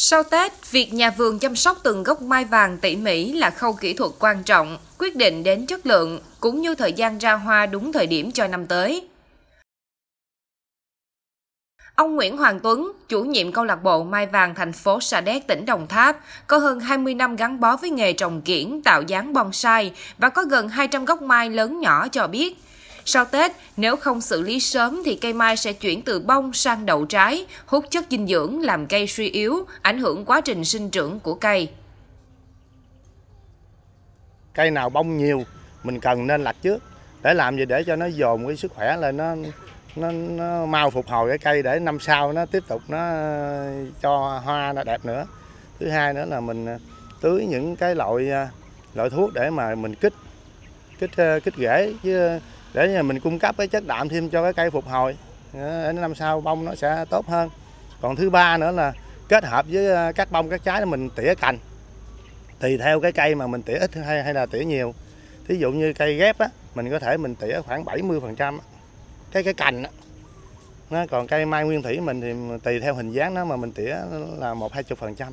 Sau Tết, việc nhà vườn chăm sóc từng gốc mai vàng tỉ mỉ là khâu kỹ thuật quan trọng, quyết định đến chất lượng, cũng như thời gian ra hoa đúng thời điểm cho năm tới. Ông Nguyễn Hoàng Tuấn, chủ nhiệm câu lạc bộ Mai Vàng thành phố Sa Đéc, tỉnh Đồng Tháp, có hơn 20 năm gắn bó với nghề trồng kiển, tạo dáng bonsai và có gần 200 gốc mai lớn nhỏ cho biết – sau Tết, nếu không xử lý sớm thì cây mai sẽ chuyển từ bông sang đậu trái, hút chất dinh dưỡng làm cây suy yếu, ảnh hưởng quá trình sinh trưởng của cây. Cây nào bông nhiều, mình cần nên lặt trước để làm gì để cho nó dồn cái sức khỏe lên nó nó, nó mau phục hồi cái cây để năm sau nó tiếp tục nó cho hoa nó đẹp nữa thứ hai nữa là mình à, tưới những cái loại à, loại thuốc để mà mình kích kích à, kích rễ chứ để mình cung cấp cái chất đạm thêm cho cái cây phục hồi để năm sau bông nó sẽ tốt hơn còn thứ ba nữa là kết hợp với ờ, các bông các trái mình tỉa cành tùy theo cái cây mà mình tỉa ít hay hay là tỉa nhiều thí dụ như cây ghép á mình có thể mình tỉa khoảng 70 phần trăm cái cái cành á còn cây mai nguyên thủy mình thì tùy theo hình dáng nó mà mình tỉa là một hai chục phần trăm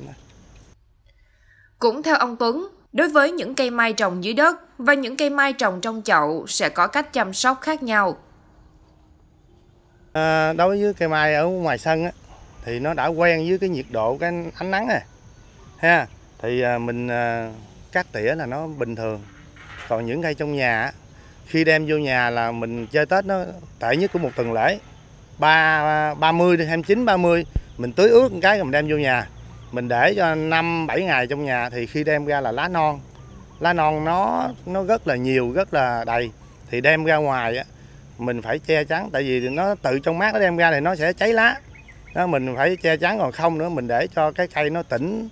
Cũng theo ông Tuấn, Đối với những cây mai trồng dưới đất và những cây mai trồng trong chậu sẽ có cách chăm sóc khác nhau. À, đối với cây mai ở ngoài sân á, thì nó đã quen với cái nhiệt độ cái ánh nắng này ha thì à, mình à, cắt tỉa là nó bình thường còn những cây trong nhà khi đem vô nhà là mình chơi tết nó tệ nhất của một tuần lễ ba ba mươi hai mươi chín ba mươi mình tưới ướt một cái rồi mình đem vô nhà mình để cho 5 7 ngày trong nhà thì khi đem ra là lá non. Lá non nó nó rất là nhiều, rất là đầy thì đem ra ngoài á mình phải che chắn tại vì nó tự trong mát nó đem ra thì nó sẽ cháy lá. Đó, mình phải che chắn còn không nữa mình để cho cái cây nó tỉnh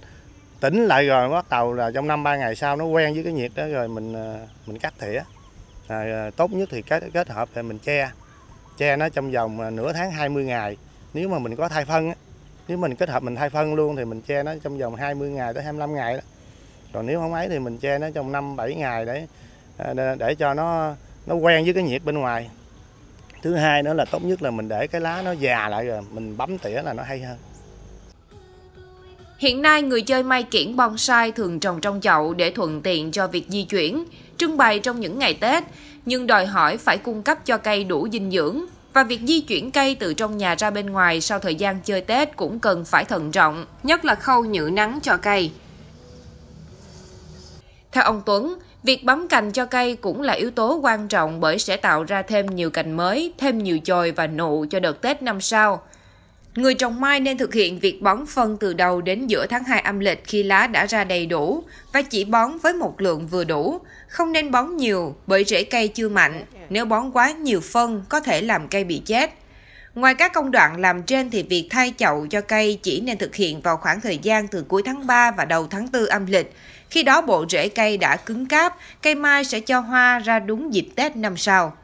tỉnh lại rồi bắt đầu là trong năm ba ngày sau nó quen với cái nhiệt đó rồi mình ờ, mình cắt thỉa à, tốt nhất thì kết kết hợp thì mình che che nó trong vòng ờ, nửa tháng 20 ngày nếu mà mình có thay phân á, nếu mình kết hợp mình thay phân luôn thì mình che nó trong vòng 20 ngày tới 25 ngày đó còn nếu không ấy thì mình che nó trong 5 7 ngày để à, để cho nó nó quen với cái nhiệt bên ngoài thứ hai nữa là tốt nhất là mình để cái lá nó già lại rồi mình bấm tỉa là nó hay hơn Hiện nay, người chơi mai kiển bonsai thường trồng trong chậu để thuận tiện cho việc di chuyển, trưng bày trong những ngày Tết, nhưng đòi hỏi phải cung cấp cho cây đủ dinh dưỡng, và việc di chuyển cây từ trong nhà ra bên ngoài sau thời gian chơi Tết cũng cần phải thận trọng, nhất là khâu nhự nắng cho cây. Theo ông Tuấn, việc bấm cành cho cây cũng là yếu tố quan trọng bởi sẽ tạo ra thêm nhiều cành mới, thêm nhiều chồi và nụ cho đợt Tết năm sau. Người trồng mai nên thực hiện việc bón phân từ đầu đến giữa tháng 2 âm lịch khi lá đã ra đầy đủ và chỉ bón với một lượng vừa đủ, không nên bón nhiều bởi rễ cây chưa mạnh, nếu bón quá nhiều phân có thể làm cây bị chết. Ngoài các công đoạn làm trên thì việc thay chậu cho cây chỉ nên thực hiện vào khoảng thời gian từ cuối tháng 3 và đầu tháng 4 âm lịch. Khi đó bộ rễ cây đã cứng cáp, cây mai sẽ cho hoa ra đúng dịp Tết năm sau.